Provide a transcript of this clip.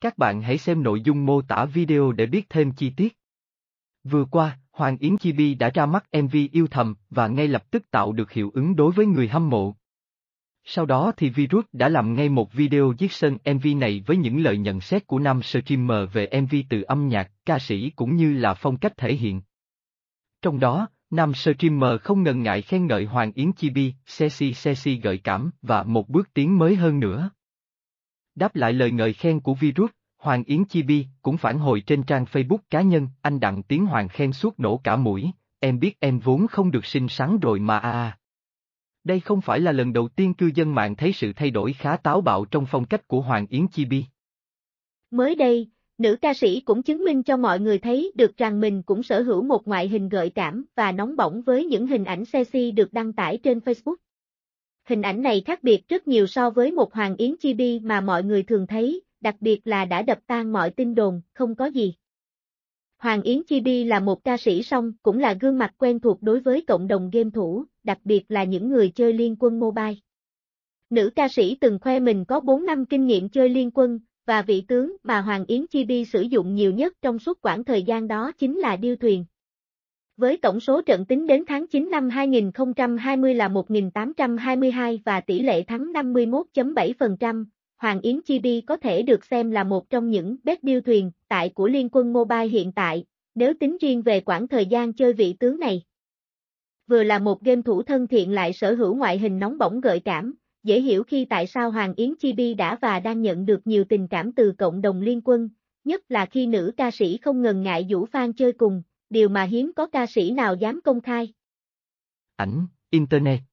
Các bạn hãy xem nội dung mô tả video để biết thêm chi tiết. Vừa qua, Hoàng Yến Chi Bi đã ra mắt MV yêu thầm và ngay lập tức tạo được hiệu ứng đối với người hâm mộ. Sau đó thì Virus đã làm ngay một video giết sân MV này với những lời nhận xét của nam streamer về MV từ âm nhạc, ca sĩ cũng như là phong cách thể hiện. Trong đó, nam streamer không ngần ngại khen ngợi Hoàng Yến Chibi, Sexy Sexy gợi cảm và một bước tiến mới hơn nữa. Đáp lại lời ngợi khen của virus, Hoàng Yến Chi Bi cũng phản hồi trên trang Facebook cá nhân, anh Đặng Tiến Hoàng khen suốt nổ cả mũi, em biết em vốn không được xinh sáng rồi mà à à. Đây không phải là lần đầu tiên cư dân mạng thấy sự thay đổi khá táo bạo trong phong cách của Hoàng Yến Chi Bi. Mới đây, nữ ca sĩ cũng chứng minh cho mọi người thấy được rằng mình cũng sở hữu một ngoại hình gợi cảm và nóng bỏng với những hình ảnh sexy được đăng tải trên Facebook hình ảnh này khác biệt rất nhiều so với một hoàng yến chi bi mà mọi người thường thấy, đặc biệt là đã đập tan mọi tin đồn, không có gì. Hoàng Yến Chi Bi là một ca sĩ song, cũng là gương mặt quen thuộc đối với cộng đồng game thủ, đặc biệt là những người chơi liên quân mobile. Nữ ca sĩ từng khoe mình có 4 năm kinh nghiệm chơi liên quân, và vị tướng mà Hoàng Yến Chi Bi sử dụng nhiều nhất trong suốt quãng thời gian đó chính là điêu thuyền với tổng số trận tính đến tháng 9 năm 2020 là 1.822 và tỷ lệ thắng 51.7%. Hoàng Yến Chi Bi có thể được xem là một trong những best điêu thuyền tại của Liên quân Mobile hiện tại, nếu tính riêng về quãng thời gian chơi vị tướng này. Vừa là một game thủ thân thiện lại sở hữu ngoại hình nóng bỏng gợi cảm, dễ hiểu khi tại sao Hoàng Yến Chi Bi đã và đang nhận được nhiều tình cảm từ cộng đồng liên quân, nhất là khi nữ ca sĩ không ngần ngại vũ fan chơi cùng, điều mà hiếm có ca sĩ nào dám công khai. Ảnh, Internet